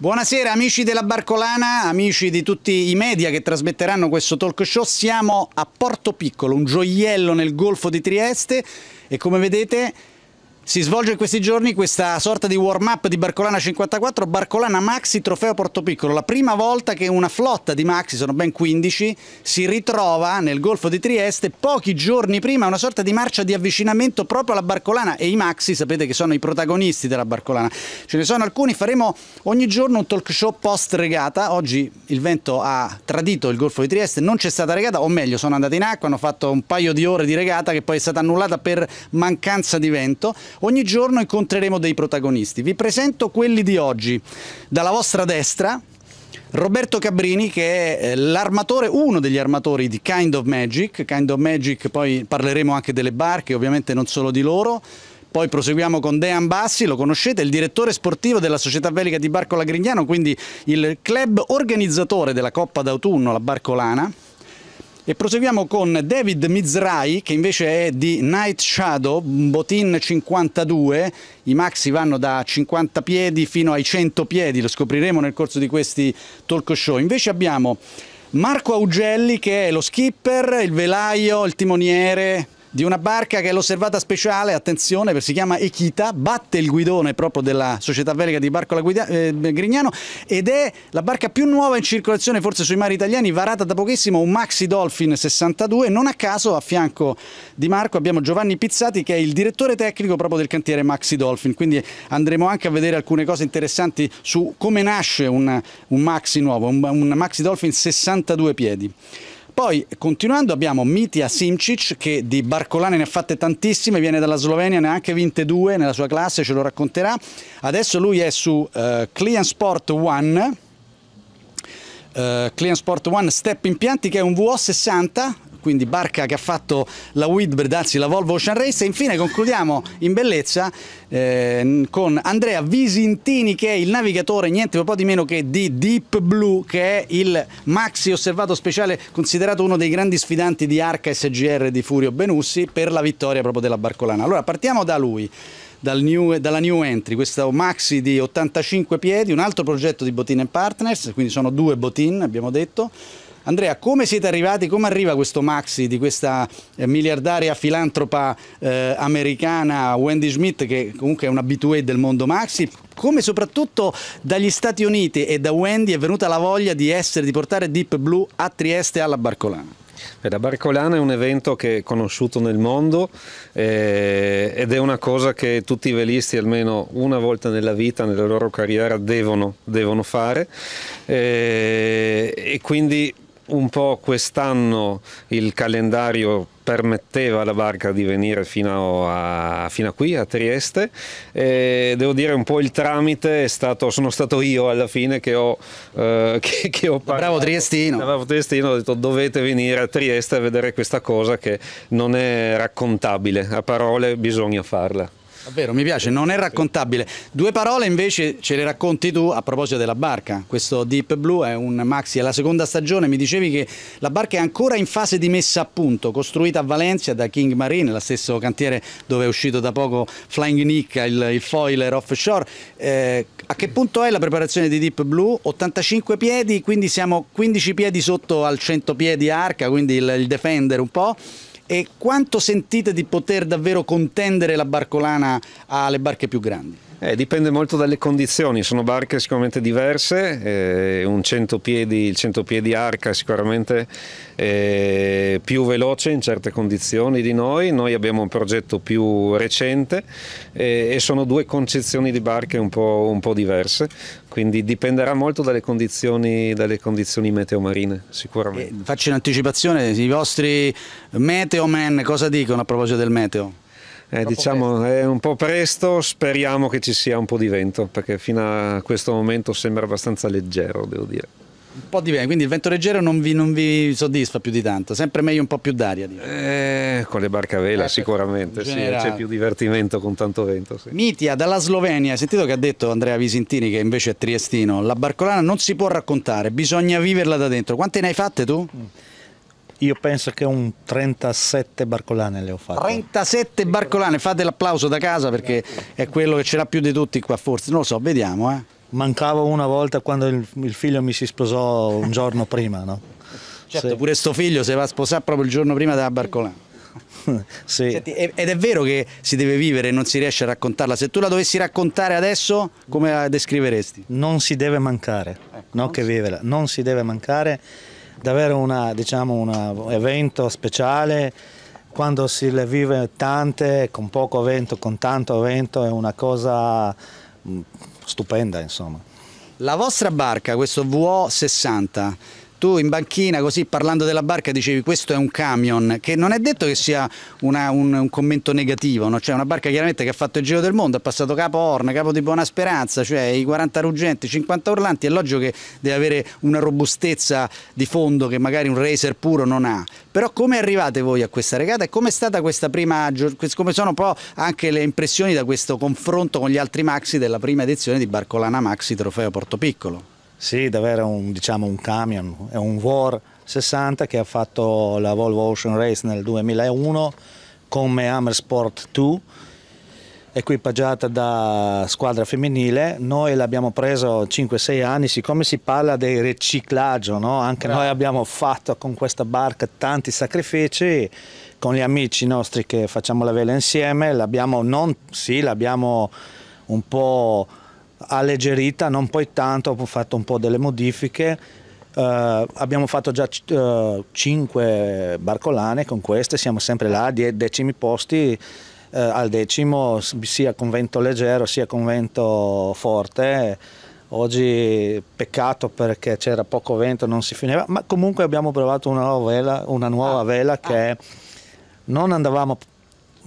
Buonasera amici della Barcolana, amici di tutti i media che trasmetteranno questo talk show. Siamo a Porto Piccolo, un gioiello nel Golfo di Trieste e come vedete si svolge in questi giorni questa sorta di warm-up di Barcolana 54, Barcolana Maxi Trofeo Porto Piccolo, la prima volta che una flotta di Maxi, sono ben 15, si ritrova nel Golfo di Trieste pochi giorni prima, una sorta di marcia di avvicinamento proprio alla Barcolana e i Maxi sapete che sono i protagonisti della Barcolana, ce ne sono alcuni, faremo ogni giorno un talk show post regata, oggi il vento ha tradito il Golfo di Trieste, non c'è stata regata, o meglio sono andati in acqua, hanno fatto un paio di ore di regata che poi è stata annullata per mancanza di vento, Ogni giorno incontreremo dei protagonisti. Vi presento quelli di oggi. Dalla vostra destra Roberto Cabrini che è eh, l'armatore, uno degli armatori di Kind of Magic, Kind of Magic poi parleremo anche delle barche, ovviamente non solo di loro, poi proseguiamo con Dean Bassi, lo conoscete, il direttore sportivo della Società Velica di Barcola Grignano, quindi il club organizzatore della Coppa d'autunno, la Barcolana. E proseguiamo con David Mizrai che invece è di Night Shadow, Botin 52, i maxi vanno da 50 piedi fino ai 100 piedi, lo scopriremo nel corso di questi talk show. Invece abbiamo Marco Augelli che è lo skipper, il velaio, il timoniere, di una barca che è l'osservata speciale, attenzione, si chiama Equita, batte il guidone proprio della società velica di Barcola Guida, eh, Grignano ed è la barca più nuova in circolazione forse sui mari italiani, varata da pochissimo un Maxi Dolphin 62, non a caso a fianco di Marco abbiamo Giovanni Pizzati che è il direttore tecnico proprio del cantiere Maxi Dolphin, quindi andremo anche a vedere alcune cose interessanti su come nasce un, un Maxi nuovo, un, un Maxi Dolphin 62 piedi. Poi, continuando, abbiamo Mitya Simcic, che di Barcolane ne ha fatte tantissime, viene dalla Slovenia, ne ha anche vinte due nella sua classe, ce lo racconterà. Adesso lui è su uh, eh, Client Sport One. Uh, eh, Client Sport One Step Impianti che è un VO60 quindi barca che ha fatto la Whitbird, anzi la Volvo Ocean Race e infine concludiamo in bellezza eh, con Andrea Visintini che è il navigatore niente un po' di meno che di Deep Blue che è il maxi osservato speciale considerato uno dei grandi sfidanti di Arca SGR di Furio Benussi per la vittoria proprio della Barcolana. Allora partiamo da lui. Dal new, dalla New Entry, questo maxi di 85 piedi, un altro progetto di Botin Partners, quindi sono due Botin abbiamo detto, Andrea, come siete arrivati, come arriva questo maxi di questa eh, miliardaria filantropa eh, americana Wendy Schmidt, che comunque è un habitué del mondo maxi? Come soprattutto dagli Stati Uniti e da Wendy è venuta la voglia di essere, di portare Deep Blue a Trieste alla Barcolana? La Barcolana è un evento che è conosciuto nel mondo eh, ed è una cosa che tutti i velisti almeno una volta nella vita, nella loro carriera, devono, devono fare eh, e quindi un po' quest'anno il calendario permetteva alla barca di venire fino a, fino a qui, a Trieste. E devo dire un po' il tramite è stato, sono stato io alla fine che ho, eh, che, che ho parlato. Bravo Triestino. Bravo Triestino, ho detto dovete venire a Trieste a vedere questa cosa che non è raccontabile, a parole bisogna farla. Davvero, mi piace, non è raccontabile. Due parole invece ce le racconti tu a proposito della barca. Questo Deep Blue è un maxi, è la seconda stagione, mi dicevi che la barca è ancora in fase di messa a punto, costruita a Valencia da King Marine, lo stesso cantiere dove è uscito da poco Flying Nick, il, il foiler offshore. Eh, a che punto è la preparazione di Deep Blue? 85 piedi, quindi siamo 15 piedi sotto al 100 piedi arca, quindi il, il Defender un po' e quanto sentite di poter davvero contendere la Barcolana alle barche più grandi? Eh, dipende molto dalle condizioni, sono barche sicuramente diverse, eh, un piedi, il centopiedi arca è sicuramente eh, più veloce in certe condizioni di noi, noi abbiamo un progetto più recente eh, e sono due concezioni di barche un po', un po diverse, quindi dipenderà molto dalle condizioni, dalle condizioni meteomarine sicuramente. Eh, faccio in anticipazione, i vostri meteo men cosa dicono a proposito del meteo? Eh, diciamo è un po' presto, speriamo che ci sia un po' di vento perché fino a questo momento sembra abbastanza leggero, devo dire. Un po' di vento, quindi il vento leggero non vi, non vi soddisfa più di tanto, sempre meglio un po' più d'aria. Eh, con le barche a vela eh, sicuramente, sì, c'è più divertimento con tanto vento. Sì. Mitia dalla Slovenia, hai sentito che ha detto Andrea Visintini che invece è triestino, la barcolana non si può raccontare, bisogna viverla da dentro. Quante ne hai fatte tu? Mm. Io penso che un 37 barcolane le ho fatte. 37 barcolane, fate l'applauso da casa perché è quello che c'era più di tutti qua forse, non lo so, vediamo. Eh. Mancavo una volta quando il, figlio mi si sposò un giorno prima, no? Certo, sì. pure sto figlio si va a sposare proprio il giorno prima della barcolana. sì. Senti, ed è vero che si deve vivere e non si riesce a raccontarla. Se tu la dovessi raccontare adesso, come la descriveresti? Non si deve mancare, ecco, no, non, si... non si deve mancare davvero un diciamo, evento speciale quando si le vive tante, con poco vento, con tanto vento, è una cosa mm, stupenda insomma. La vostra barca, questo VO60, tu in banchina così parlando della barca dicevi questo è un camion, che non è detto che sia una, un, un, commento negativo, no? cioè una barca chiaramente che ha fatto il giro del mondo, ha passato capo Horn, capo di Buona Speranza, cioè i 40 ruggenti, 50 urlanti, è logico che deve avere una robustezza di fondo che magari un racer puro non ha, però come arrivate voi a questa regata e come è stata questa prima, come sono un po' anche le impressioni da questo confronto con gli altri maxi della prima edizione di Barcolana Maxi Trofeo Porto Piccolo? Sì, davvero un, diciamo, un camion, è un War 60 che ha fatto la Volvo Ocean Race nel 2001 come Hammer Sport 2 equipaggiata da squadra femminile, noi l'abbiamo preso 5-6 anni, siccome si parla di riciclaggio, no? anche Bravo. noi abbiamo fatto con questa barca tanti sacrifici con gli amici nostri che facciamo la vela insieme, l'abbiamo non, sì, l'abbiamo un po' alleggerita, non poi tanto, ho fatto un po' delle modifiche. Eh, abbiamo fatto già eh, 5 barcolane con queste, siamo sempre là, a decimi posti. Eh, al decimo sia con vento leggero sia con vento forte oggi peccato perché c'era poco vento non si finiva ma comunque abbiamo provato una nuova vela, una nuova ah, vela ah. che ah. non andavamo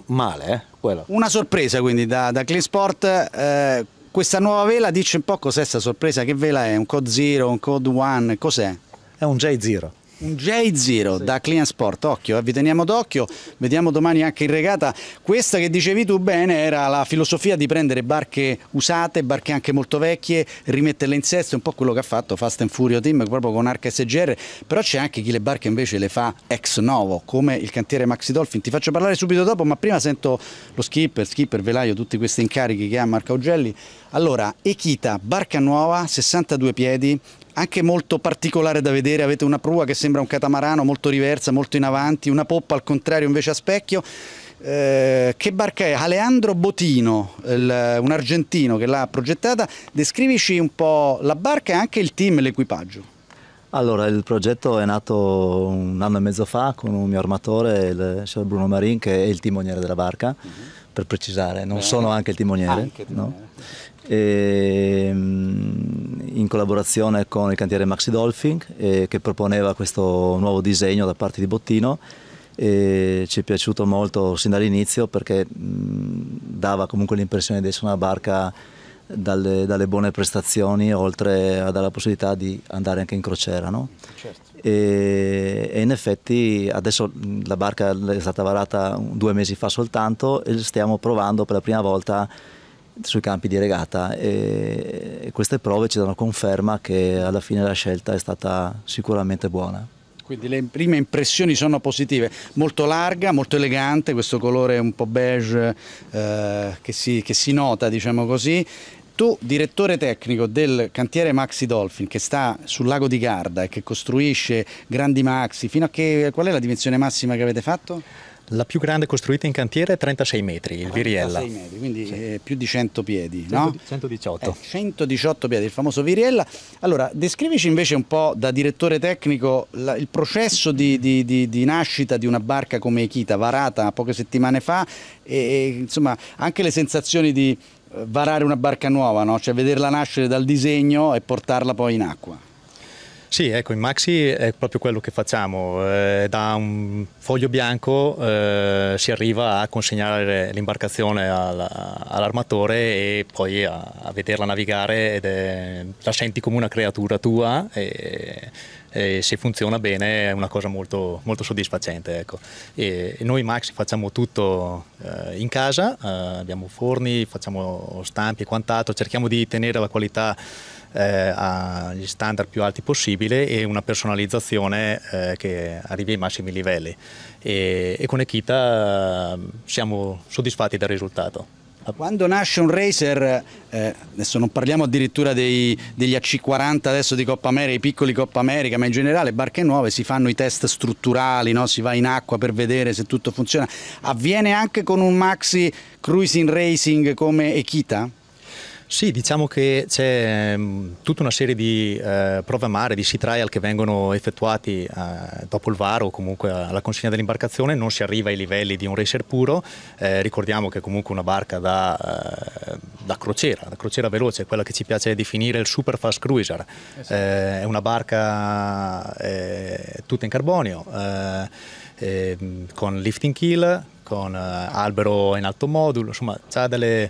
male eh, una sorpresa quindi da, da Clean Sport eh, questa nuova vela dice un po' cos'è questa sorpresa, che vela è? Un Code zero, un Code one, cos'è? È un J0 un J0 sì. da Clean Sport, occhio, eh, vi teniamo d'occhio, vediamo domani anche in regata. Questa che dicevi tu bene era la filosofia di prendere barche usate, barche anche molto vecchie, rimetterle in sesto, è un po' quello che ha fatto Fast and Furio Team proprio con Arca SGR, però c'è anche chi le barche invece le fa ex novo, come il cantiere Maxi Dolphin. Ti faccio parlare subito dopo, ma prima sento lo skipper, skipper, velaio, tutti questi incarichi che ha Marco Augelli. Allora, Echita, barca nuova, 62 piedi, anche molto particolare da vedere, avete una prua che sembra un catamarano molto riversa, molto in avanti, una poppa al contrario invece a specchio. Eh, che barca è? Aleandro Botino, il, un argentino che l'ha progettata, descrivici un po' la barca e anche il team l'equipaggio. Allora, il progetto è nato un anno e mezzo fa con un mio armatore, il signor Bruno Marin, che è il timoniere della barca, uh mhm. -huh. per precisare, non Beh, sono anche il timoniere. Anche timoniere. No? Ehm, in collaborazione con il cantiere Maxi Dolfing eh, che proponeva questo nuovo disegno da parte di Bottino e ci è piaciuto molto sin dall'inizio perché dava comunque l'impressione di essere una barca dalle, dalle, buone prestazioni oltre a dare la possibilità di andare anche in crociera no? certo. e, e, in effetti adesso la barca è stata varata due mesi fa soltanto e stiamo provando per la prima volta sui campi di regata e queste prove ci danno conferma che alla fine la scelta è stata sicuramente buona. Quindi le prime impressioni sono positive, molto larga, molto elegante, questo colore un po' beige eh, che, si, che si nota diciamo così, tu, direttore tecnico del cantiere Maxi Dolphin, che sta sul lago di Garda e che costruisce grandi maxi, fino a che, qual è la dimensione massima che avete fatto? La più grande costruita in cantiere è 36 metri, il Viriella. 36 metri, quindi sì. più di 100 piedi, 100, no? 118. Eh, 118 piedi, il famoso Viriella. Allora, descrivici invece un po' da direttore tecnico la, il processo di, di, di, di, nascita di una barca come Ekita, varata poche settimane fa, e, e insomma anche le sensazioni di eh, varare una barca nuova, no? cioè vederla nascere dal disegno e portarla poi in acqua. Sì, ecco, in Maxi è proprio quello che facciamo. Eh, da un foglio bianco eh, si arriva a consegnare l'imbarcazione all'armatore e poi a, a, vederla navigare ed è, la senti come una creatura tua e, e, se funziona bene è una cosa molto, molto soddisfacente. Ecco. E, e noi Maxi facciamo tutto eh, in casa, eh, abbiamo forni, facciamo stampi e quant'altro, cerchiamo di tenere la qualità eh, agli standard più alti possibile e una personalizzazione eh, che arrivi ai massimi livelli. E, e con Ekita eh, siamo soddisfatti del risultato. Quando nasce un racer, eh, adesso non parliamo addirittura dei, degli AC40 adesso di Coppa America, i piccoli Coppa America, ma in generale barche nuove si fanno i test strutturali, no? si va in acqua per vedere se tutto funziona. Avviene anche con un maxi cruising racing come Ekita? Sì, diciamo che c'è ehm, tutta una serie di eh, prove a mare, di sea trial che vengono effettuati eh, dopo il VAR o comunque alla consegna dell'imbarcazione, non si arriva ai livelli di un racer puro, eh, ricordiamo che comunque una barca da, eh, da crociera, da crociera veloce, quella che ci piace definire il super fast cruiser, esatto. è una barca tutta in carbonio, ehm, con lifting kill, con albero in alto modulo, insomma ha delle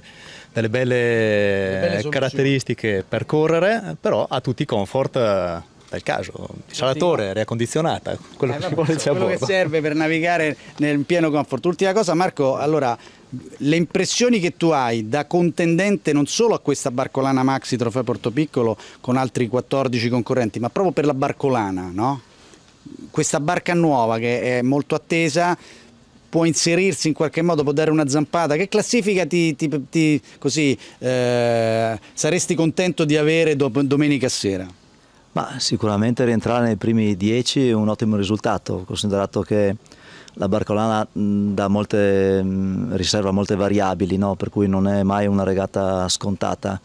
delle belle, belle caratteristiche per correre, però ha tutti i comfort eh, del caso, salatore, aria condizionata, quello, eh, che, quello che serve per navigare nel pieno comfort. Ultima cosa Marco, allora le impressioni che tu hai da contendente non solo a questa Barcolana Maxi Trofeo Porto Piccolo con altri 14 concorrenti, ma proprio per la Barcolana, no? Questa barca nuova che è molto attesa, può inserirsi in qualche modo, può dare una zampata? Che classifica ti, ti, ti così, eh, saresti contento di avere domenica sera? Ma sicuramente rientrare nei primi dieci è un ottimo risultato, considerato che la Barcolana molte, riserva molte variabili, no? per cui non è mai una regata scontata.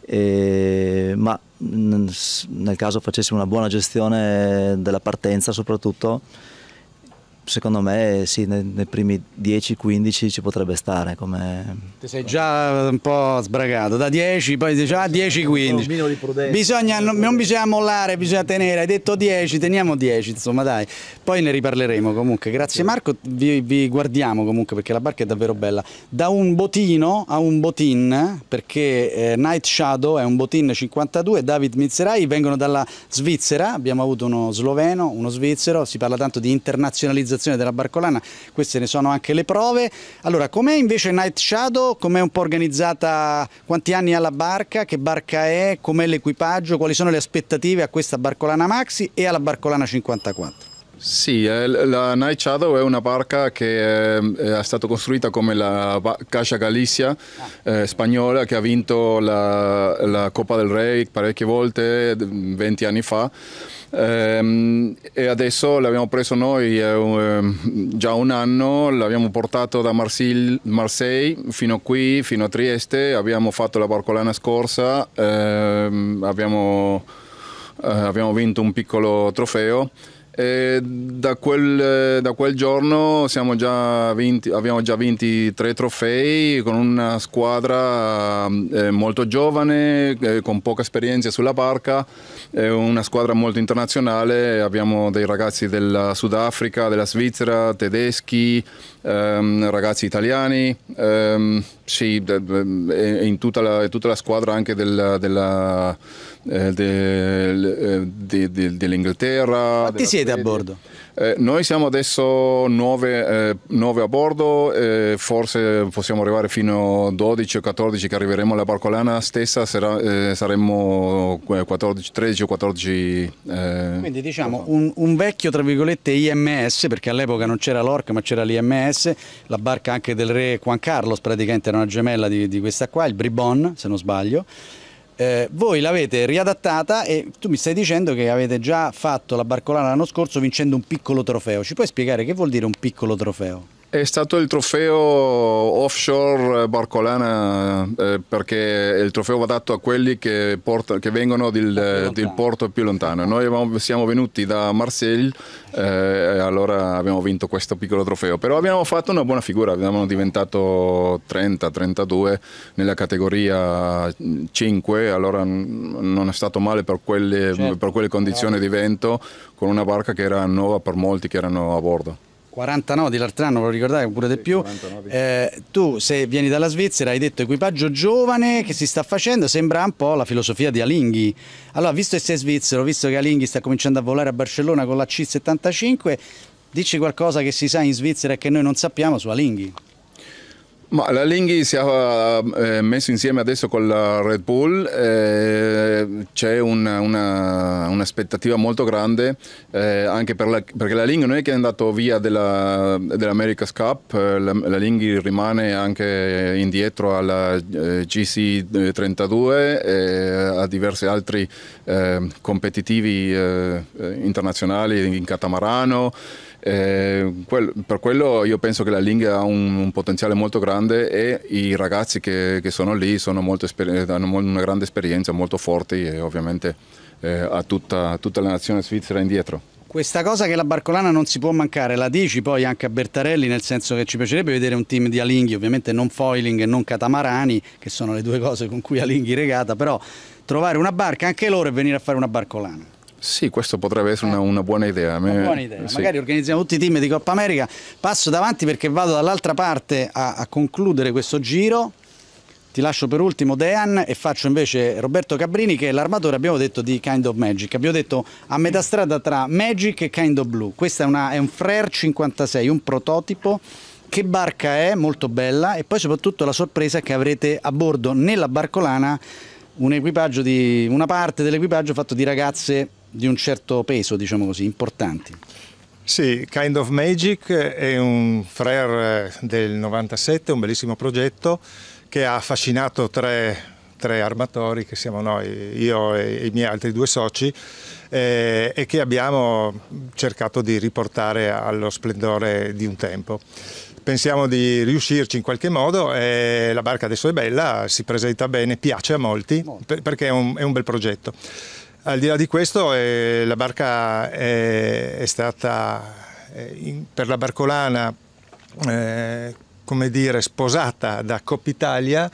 E, ma nel caso facessimo una buona gestione della partenza soprattutto secondo me sì, nei, nei primi 10-15 ci potrebbe stare. Come... Ti sei già un po' sbragato, da 10 poi dici ah 10-15. Bisogna, non, non, bisogna mollare, bisogna tenere, hai detto 10, teniamo 10 insomma dai, poi ne riparleremo comunque. Grazie Marco, vi, vi guardiamo comunque perché la barca è davvero bella. Da un botino a un botin perché eh, Night Shadow è un botin 52, David Mizzerai vengono dalla Svizzera, abbiamo avuto uno sloveno, uno svizzero, si parla tanto di internazionalizzazione realizzazione della Barcolana, queste ne sono anche le prove. Allora, com'è invece Night Shadow? Com'è un po' organizzata? Quanti anni ha la barca? Che barca è? Com'è l'equipaggio? Quali sono le aspettative a questa Barcolana Maxi e alla Barcolana 54? Sì, eh, la Night Shadow è una barca che eh, è stata costruita come la Caccia Galizia ah. eh, spagnola che ha vinto la, la Coppa del Re parecchie volte 20 anni fa Ehm, e adesso l'abbiamo preso noi eh, ehm, già un anno, l'abbiamo portato da Marseille fino qui, fino a Trieste, abbiamo fatto la barcolana scorsa, ehm, abbiamo, eh, abbiamo vinto un piccolo trofeo. Da quel, da, quel, giorno già 20, abbiamo già vinto tre trofei con una squadra eh, molto giovane, eh, con poca esperienza sulla barca, È eh, una squadra molto internazionale, abbiamo dei ragazzi della Sudafrica, della Svizzera, tedeschi, ehm, ragazzi italiani, ehm, sì, e in tutta la, tutta la squadra anche della, della eh, de, de, eh, de, dell'Inghilterra. Quanti siete Svezia. a bordo? Eh, noi siamo adesso 9, eh, a bordo, eh, forse possiamo arrivare fino a 12 o 14 che arriveremo alla barcolana stessa, sarà, eh, saremmo 14, 13 o 14... Eh, Quindi diciamo un, un, vecchio tra virgolette IMS, perché all'epoca non c'era l'ORC ma c'era l'IMS, la barca anche del re Juan Carlos praticamente era una gemella di, di questa qua, il Bribon se non sbaglio. Eh, voi l'avete riadattata e tu mi stai dicendo che avete già fatto la Barcolana l'anno scorso vincendo un piccolo trofeo. Ci puoi spiegare che vuol dire un piccolo trofeo? È stato il trofeo offshore eh, Barcolana eh, eh, perché il trofeo va dato a quelli che, porto, che vengono dal eh, porto più lontano. Noi avevamo, siamo venuti da Marseille eh, e allora abbiamo vinto questo piccolo trofeo, però abbiamo fatto una buona figura, abbiamo diventato 30-32 nella categoria 5, allora non è stato male per quelle, certo. per quelle condizioni di vento con una barca che era nuova per molti che erano a bordo. 49 di l'altro anno, lo ricordate pure di più. Eh, tu se vieni dalla Svizzera hai detto equipaggio giovane che si sta facendo, sembra un po' la filosofia di Alinghi. Allora, visto che sei svizzero, visto che Alinghi sta cominciando a volare a Barcellona con la C75, dici qualcosa che si sa in Svizzera e che noi non sappiamo su Alinghi. Ma la Linghi si è eh, messo insieme adesso con la Red Bull, eh, c'è un'aspettativa molto grande eh, anche per la, perché la Linghi non è che è andata via dell'America's dell Cup, eh, la, la, Linghi rimane anche indietro alla eh, GC32 e eh, a diversi altri competitivi internazionali in catamarano. Eh, quel, per quello io penso che la Lingua ha un, un, potenziale molto grande e i ragazzi che, che sono lì sono hanno una grande esperienza, molto forti e ovviamente eh, a tutta, tutta la nazione svizzera indietro. Questa cosa che la Barcolana non si può mancare, la dici poi anche a Bertarelli, nel senso che ci piacerebbe vedere un team di Alinghi, ovviamente non foiling e non catamarani, che sono le due cose con cui Alinghi regata, però trovare una barca anche loro e venire a fare una Barcolana. Sì, questo potrebbe essere una, eh. una buona idea. Una buona idea. Sì. Magari organizziamo tutti i team di Coppa America. Passo davanti perché vado dall'altra parte a, a, concludere questo giro. Ti lascio per ultimo Dean e faccio invece Roberto Cabrini che è l'armatore, abbiamo detto, di Kind of Magic. Abbiamo detto a metà strada tra Magic e Kind of Blue. Questo è, una, è un Frere 56, un prototipo che barca è, molto bella, e poi soprattutto la sorpresa che avrete a bordo nella barcolana un equipaggio di, una parte dell'equipaggio fatto di ragazze di un certo peso, diciamo così, importanti. Sì, Kind of Magic è un FRER del 97, un bellissimo progetto che ha affascinato tre, tre armatori che siamo noi, io e i miei altri due soci eh, e che abbiamo cercato di riportare allo splendore di un tempo pensiamo di riuscirci in qualche modo e la barca adesso è bella, si presenta bene, piace a molti perché è un, è un bel progetto. Al di là di questo eh, la barca è, è stata eh, in, per la Barcolana eh, come dire, sposata da Coppa Italia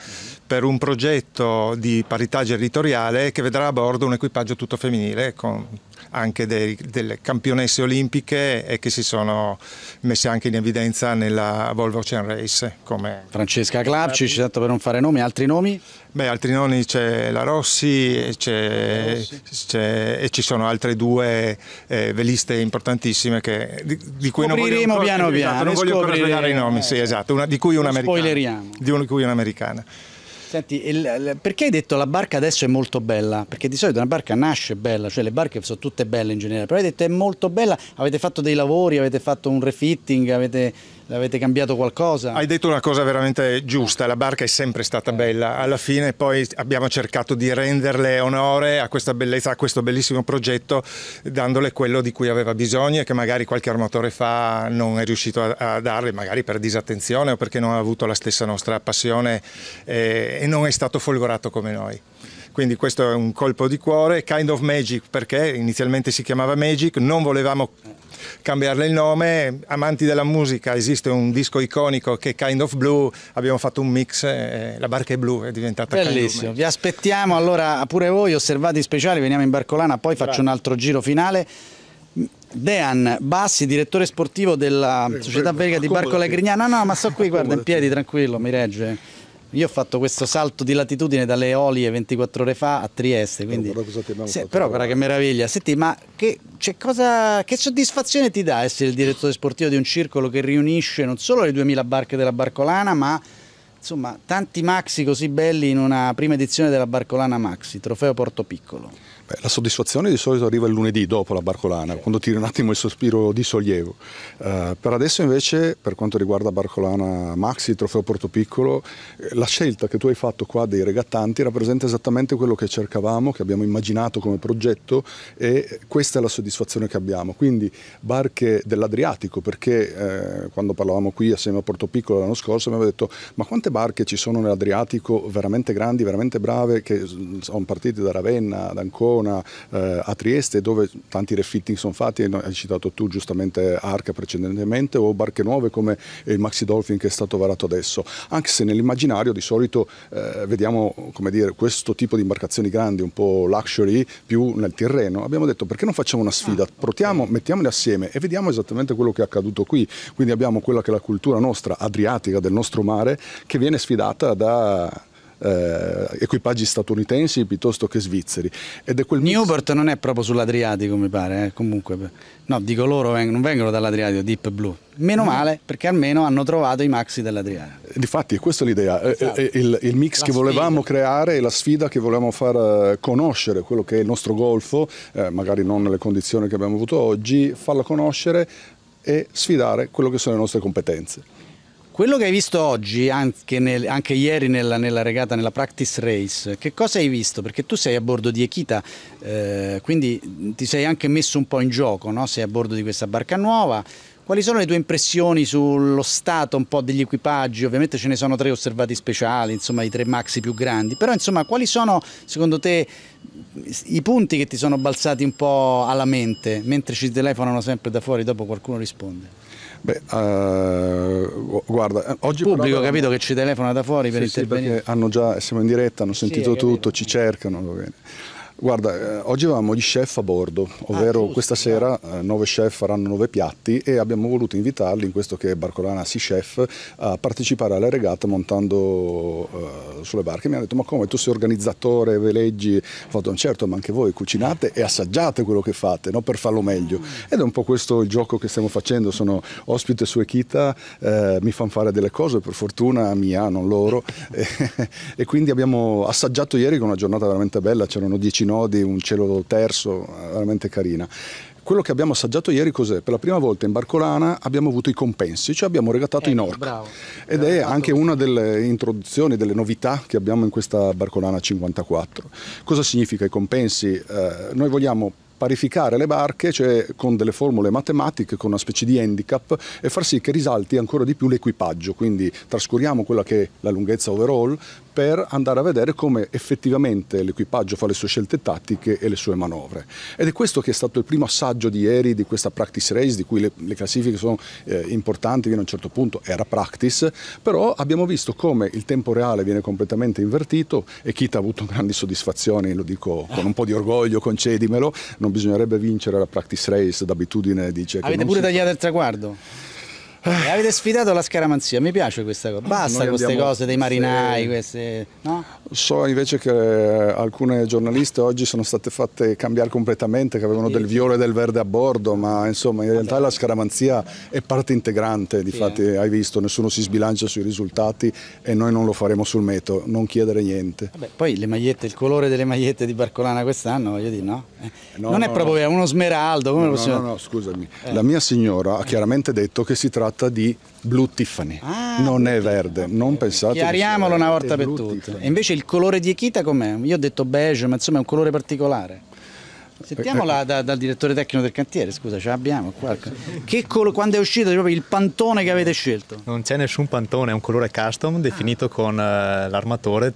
per un progetto di parità genitoriale che vedrà a bordo un equipaggio tutto femminile con anche dei, delle campionesse olimpiche e che si sono messe anche in evidenza nella Volvo Ocean Race. Come Francesca Clapci, ci per non fare nomi, altri nomi? Beh, altri nomi c'è la Rossi, e ci sono altre due eh, veliste importantissime che, di, di, cui non voglio piano esatto, piano, non voglio svegliare i nomi, eh, sì, esatto, una, di cui un'americana. Spoileriamo. Di, di cui un'americana. Senti, il, perché hai detto la barca adesso è molto bella? Perché di solito una barca nasce bella, cioè le barche sono tutte belle in generale, però hai detto è molto bella, avete fatto dei lavori, avete fatto un refitting, avete Avete cambiato qualcosa? Hai detto una cosa veramente giusta, la barca è sempre stata bella, alla fine poi abbiamo cercato di renderle onore a questa bellezza, a questo bellissimo progetto, dandole quello di cui aveva bisogno e che magari qualche armatore fa non è riuscito a, a darle, magari per disattenzione o perché non ha avuto la stessa nostra passione eh, e non è stato folgorato come noi quindi questo è un colpo di cuore, Kind of Magic perché inizialmente si chiamava Magic, non volevamo cambiarle il nome, amanti della musica, esiste un disco iconico che è Kind of Blue, abbiamo fatto un mix, eh, la barca è blu, è diventata Bellissimo, vi aspettiamo allora pure voi, osservati speciali, veniamo in Barcolana, poi faccio Bravo. un altro giro finale. Dean Bassi, direttore sportivo della società belga di Barcola Grignano. No, no, ma sto qui, guarda, in piedi, tranquillo, mi regge. Io ho fatto questo salto di latitudine dalle Eolie 24 ore fa a Trieste, quindi... Però, però, se, però guarda che meraviglia. Senti, ma che, cosa, che, soddisfazione ti dà essere il direttore sportivo di un circolo che riunisce non solo le 2000 barche della Barcolana, ma insomma tanti maxi così belli in una prima edizione della Barcolana Maxi, trofeo Porto Piccolo? Beh, la soddisfazione di solito arriva il lunedì dopo la Barcolana, quando tiri un attimo il sospiro di sollievo. Eh, per adesso invece, per quanto riguarda Barcolana Maxi, il trofeo Porto Piccolo, eh, la scelta che tu hai fatto qua dei regattanti rappresenta esattamente quello che cercavamo, che abbiamo immaginato come progetto e questa è la soddisfazione che abbiamo. Quindi barche dell'Adriatico, perché eh, quando parlavamo qui assieme a Porto Piccolo l'anno scorso abbiamo detto ma quante barche ci sono nell'Adriatico veramente grandi, veramente brave, che sono partite da Ravenna, da Ancona, Verona, eh, a Trieste dove tanti refitting sono fatti, hai citato tu giustamente Arca precedentemente o barche nuove come il Maxi Dolphin che è stato varato adesso, anche se nell'immaginario di solito eh, vediamo dire, questo tipo di imbarcazioni grandi, un po' luxury, più nel terreno, abbiamo detto perché non facciamo una ah, sfida, protiamo, mettiamole assieme e vediamo esattamente quello che è accaduto qui, quindi abbiamo quella che è la cultura nostra, adriatica, del nostro mare, che viene sfidata da eh, equipaggi statunitensi piuttosto che svizzeri. Ed è quel Newport non è proprio sull'Adriatico, mi pare. Eh. Comunque, no, dico loro veng non vengono dall'Adriatico, Deep Blue. Meno mm. male perché almeno hanno trovato i maxi dell'Adriatico. Eh, difatti, questa è l'idea. Eh, esatto. Eh, il, il, mix la che volevamo sfida. creare e la sfida che volevamo far conoscere, quello che è il nostro golfo, eh, magari non nelle condizioni che abbiamo avuto oggi, farlo conoscere e sfidare quello che sono le nostre competenze. Quello che hai visto oggi, anche, nel, anche ieri nella, nella, regata, nella practice race, che cosa hai visto? Perché tu sei a bordo di Ekita, eh, quindi ti sei anche messo un po' in gioco, no? sei a bordo di questa barca nuova. Quali sono le tue impressioni sullo stato un po' degli equipaggi? Ovviamente ce ne sono tre osservati speciali, insomma i tre maxi più grandi, però insomma quali sono secondo te i punti che ti sono balzati un po' alla mente mentre ci telefonano sempre da fuori, dopo qualcuno risponde? Beh, uh, guarda, eh, oggi il pubblico ha capito che ci telefona da fuori per sì, intervenire. Sì, perché hanno già, siamo in diretta, hanno sentito sì, tutto, ci cercano. Va bene. Guarda, eh, oggi avevamo gli chef a bordo, ah, ovvero ah, questa esatto. sera eh, nove chef faranno nove piatti e abbiamo voluto invitarli, in questo che è Barcolana Sea Chef, a partecipare alla regata montando eh, sulle barche. Mi hanno detto, ma come, tu sei organizzatore, veleggi? Ho fatto, certo, ma anche voi cucinate e assaggiate quello che fate, no? per farlo meglio. Ah. Ed è un po' questo il gioco che stiamo facendo, sono ospite su Echita, eh, mi fanno fare delle cose, per fortuna mia, non loro. e quindi abbiamo assaggiato ieri con una giornata veramente bella, c'erano dieci nodi, un cielo terzo, eh, veramente carina. Quello che abbiamo assaggiato ieri cos'è? Per la prima volta in Barcolana abbiamo avuto i compensi, cioè abbiamo regatato eh, in ecco, orca. Bravo, Ed bravo, è anche bravo. una delle introduzioni, delle novità che abbiamo in questa Barcolana 54. Cosa significa i compensi? Eh, noi vogliamo parificare le barche cioè con delle formule matematiche, con una specie di handicap e far sì che risalti ancora di più l'equipaggio, quindi trascuriamo quella che è la lunghezza overall, per andare a vedere come effettivamente l'equipaggio fa le sue scelte tattiche e le sue manovre. Ed è questo che è stato il primo assaggio di ieri di questa practice race, di cui le, le classifiche sono eh, importanti fino a un certo punto, era practice, però abbiamo visto come il tempo reale viene completamente invertito e Kita ha avuto grandi soddisfazioni, lo dico con un po' di orgoglio, concedimelo, non bisognerebbe vincere la practice race, d'abitudine dice Avete che... pure tagliato il traguardo? E eh, avete sfidato la scaramanzia, mi piace questa cosa. Basta Noi queste abbiamo... cose dei marinai, sì. queste, no? So invece che eh, alcune giornaliste oggi sono state fatte cambiare completamente, che avevano sì. del viola e del verde a bordo, ma insomma in realtà la scaramanzia è parte integrante, di fatti eh. hai visto, nessuno si sbilancia sui risultati e noi non lo faremo sul metodo, non chiedere niente. Vabbè, poi le magliette, il colore delle magliette di Barcolana quest'anno, voglio dire, no? Eh, no non no, è proprio no. uno smeraldo, come no, possiamo... No, no, scusami, eh. la mia signora ha chiaramente detto che si tratta tratta di blu Tiffany, ah, non è verde, non pensate Chiariamolo una volta per tutte. E invece il colore di Ekita com'è? Io ho detto beige, ma insomma è un colore particolare. Sentiamola eh, eh. da, dal direttore tecnico del cantiere, scusa, ce l'abbiamo qua. quando è uscito proprio il pantone che avete scelto? Non c'è nessun pantone, è un colore custom definito ah. con uh, l'armatore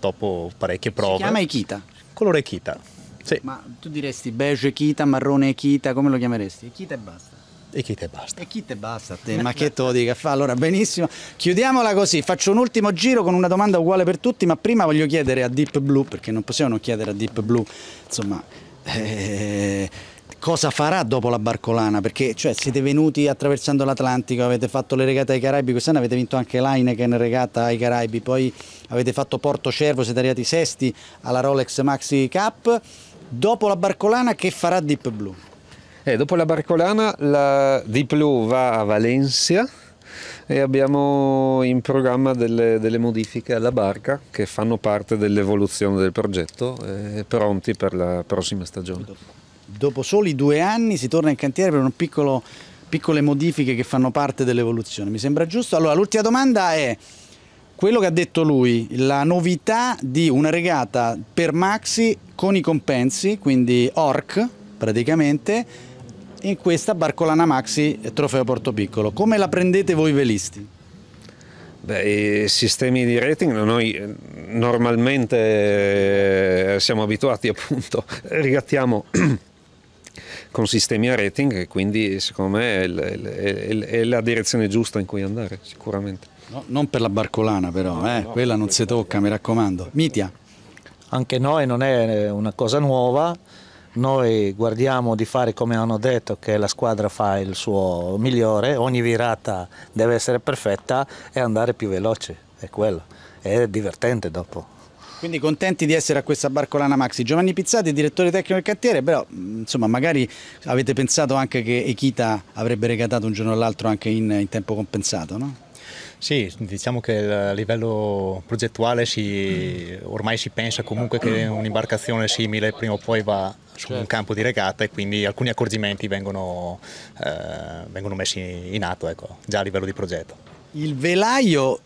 dopo parecchie prove. Si chiama Ekita? Colore Ekita, sì. Ma tu diresti beige Ekita, marrone Ekita, come lo chiameresti? Ekita e basta. E chi te basta? E chi te basta? Te? Ma che te lo dica? Fa allora benissimo. Chiudiamola così. Faccio un ultimo giro con una domanda uguale per tutti, ma prima voglio chiedere a Deep Blue, perché non possiamo non chiedere a Deep Blue, insomma. Eh, cosa farà dopo la Barcolana? Perché cioè, siete venuti attraversando l'Atlantico, avete fatto le regate ai Caraibi, quest'anno avete vinto anche l'Heineken regata ai Caraibi, poi avete fatto Porto Cervo, siete arrivati sesti alla Rolex Maxi Cup. Dopo la Barcolana che farà Deep Blue? Eh, dopo la Barcolana la Diplo va a Valencia e abbiamo in programma delle, delle modifiche alla barca che fanno parte dell'evoluzione del progetto e pronti per la prossima stagione. Dopo soli due anni si torna in cantiere per un piccolo, piccole modifiche che fanno parte dell'evoluzione, mi sembra giusto? Allora l'ultima domanda è quello che ha detto lui, la novità di una regata per maxi con i compensi, quindi orc praticamente, in questa Barcolana Maxi Trofeo Porto Piccolo. Come la prendete voi velisti? Beh, I sistemi di rating noi eh, normalmente eh, siamo abituati appunto, rigattiamo con sistemi a rating e quindi secondo me è, è, è, è, la direzione giusta in cui andare sicuramente. No, non per la barcolana però, no, eh? no, quella non si tocca mi raccomando. Mitia? Anche noi non è una cosa nuova, noi guardiamo di fare come hanno detto che la squadra fa il suo migliore, ogni virata deve essere perfetta e andare più veloce, è quello, è divertente dopo. Quindi contenti di essere a questa Barcolana Maxi. Giovanni Pizzati, direttore tecnico del cantiere, però insomma magari avete pensato anche che Echita avrebbe regatato un giorno o l'altro anche in, in tempo compensato, no? Sì, diciamo che a livello progettuale si, ormai si pensa comunque che un'imbarcazione simile prima o poi va su certo. un campo di regata e quindi alcuni accorgimenti vengono, eh, vengono messi in atto ecco, già a livello di progetto. Il velaio,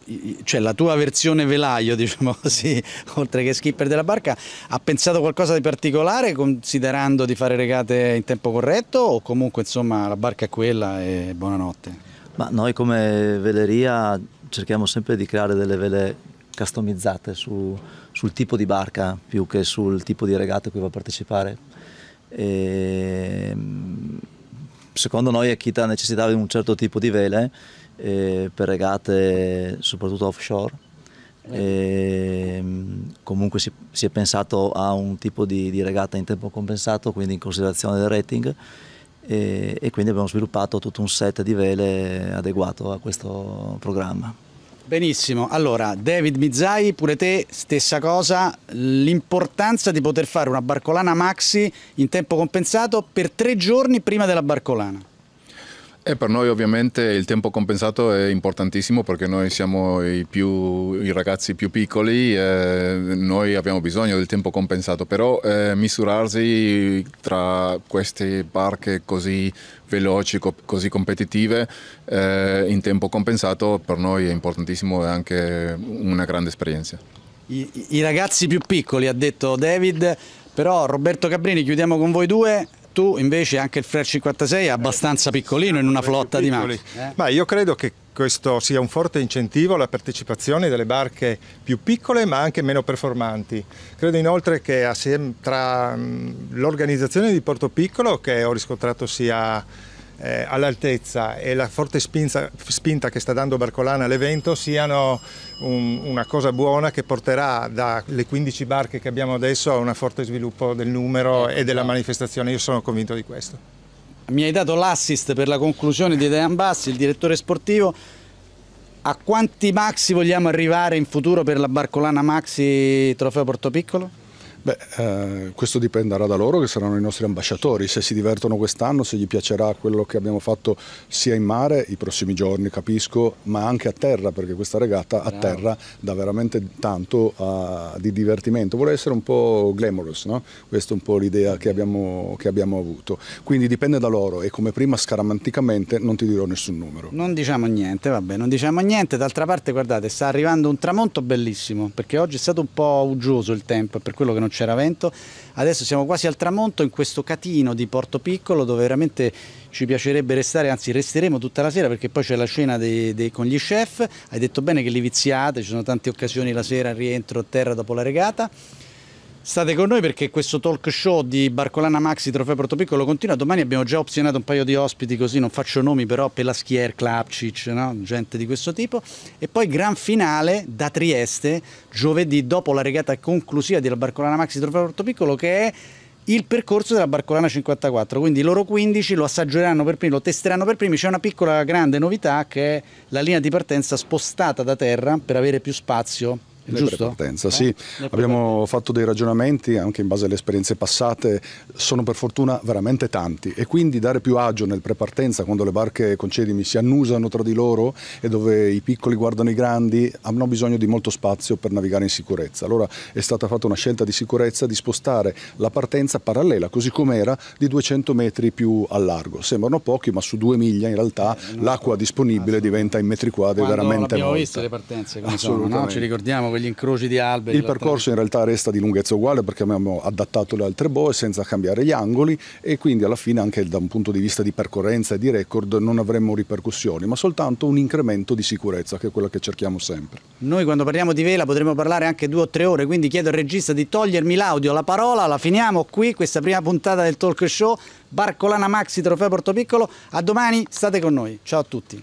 cioè la tua versione velaio, diciamo così, oltre che skipper della barca, ha pensato qualcosa di particolare considerando di fare regate in tempo corretto o comunque insomma la barca è quella e buonanotte? Ma noi come veleria cerchiamo sempre di creare delle vele customizzate su, sul tipo di barca più che sul tipo di regata a cui va a partecipare. E, ehm, secondo noi Akita necessitava di un certo tipo di vele eh, per regate soprattutto offshore. E, ehm, comunque si, si, è pensato a un tipo di, di regata in tempo compensato, quindi in considerazione del rating e, e quindi abbiamo sviluppato tutto un set di vele adeguato a questo programma. Benissimo, allora David Mizzai, pure te, stessa cosa, l'importanza di poter fare una barcolana maxi in tempo compensato per tre giorni prima della barcolana. E eh, per noi ovviamente il tempo compensato è importantissimo perché noi siamo i, più, i ragazzi più piccoli, eh, noi abbiamo bisogno del tempo compensato, però eh, misurarsi tra queste barche così veloci, co così competitive eh, in tempo compensato per noi è importantissimo e anche una grande esperienza. I, I ragazzi più piccoli, ha detto David, però Roberto Cabrini chiudiamo con voi due, tu invece anche il Frere 56 è abbastanza piccolino in una flotta di macchine. Eh? Ma io credo che questo sia un forte incentivo alla partecipazione delle barche più piccole ma anche meno performanti. Credo inoltre che tra mm, l'organizzazione di Porto Piccolo, che ho riscontrato sia eh, all'altezza e la forte spinza, spinta che sta dando Barcolana all'evento siano un, una cosa buona che porterà dalle 15 barche che abbiamo adesso a un forte sviluppo del numero certo, e della certo. manifestazione. Io sono convinto di questo. Mi hai dato l'assist per la conclusione di Dejan Bassi, il direttore sportivo. A quanti maxi vogliamo arrivare in futuro per la Barcolana Maxi Trofeo Porto Piccolo? Beh, eh, questo dipenderà da loro che saranno i nostri ambasciatori, se si divertono quest'anno, se gli piacerà quello che abbiamo fatto sia in mare i prossimi giorni, capisco, ma anche a terra, perché questa regata a terra dà veramente tanto uh, di divertimento, vuole essere un po' glamorous, no? questa è un po' l'idea che, che abbiamo, avuto, quindi dipende da loro e come prima scaramanticamente non ti dirò nessun numero. Non diciamo niente, vabbè, non diciamo niente, d'altra parte guardate sta arrivando un tramonto bellissimo, perché oggi è stato un po' uggioso il tempo, per quello che non non c'era vento. Adesso siamo quasi al tramonto in questo catino di Porto Piccolo dove veramente ci piacerebbe restare, anzi resteremo tutta la sera perché poi c'è la cena dei, dei, con gli chef. Hai detto bene che li viziate, ci sono tante occasioni la sera, rientro a terra dopo la regata. State con noi perché questo talk show di Barcolana Maxi Trofeo Porto Piccolo continua. Domani abbiamo già opzionato un paio di ospiti così, non faccio nomi però, Pelaschier, Klapcic, no? gente di questo tipo. E poi gran finale da Trieste, giovedì dopo la regata conclusiva della Barcolana Maxi Trofeo Porto Piccolo che è il percorso della Barcolana 54, quindi loro 15 lo assaggeranno per primi, lo testeranno per primi, c'è una piccola grande novità che è la linea di partenza spostata da terra per avere più spazio Giusto? Eh? Sì, abbiamo fatto dei ragionamenti anche in base alle esperienze passate, sono per fortuna veramente tanti e quindi dare più agio nel prepartenza quando le barche, concedimi, si annusano tra di loro e dove i piccoli guardano i grandi, hanno bisogno di molto spazio per navigare in sicurezza. Allora è stata fatta una scelta di sicurezza di spostare la partenza parallela, così com'era, di 200 metri più a largo. Sembrano pochi, ma su due miglia in realtà eh, l'acqua disponibile diventa in metri quadri quando veramente molta. Abbiamo visto le partenze come sono, no? ci ricordiamo gli incroci di alberi. Il percorso in realtà resta di lunghezza uguale perché abbiamo adattato le altre boe senza cambiare gli angoli e quindi alla fine anche da un punto di vista di percorrenza e di record non avremmo ripercussioni, ma soltanto un incremento di sicurezza che è quello che cerchiamo sempre. Noi quando parliamo di vela potremmo parlare anche due o tre ore, quindi chiedo al regista di togliermi l'audio, la parola, la finiamo qui questa prima puntata del talk show Barcolana Maxi Trofeo Porto Piccolo. A domani, state con noi. Ciao a tutti.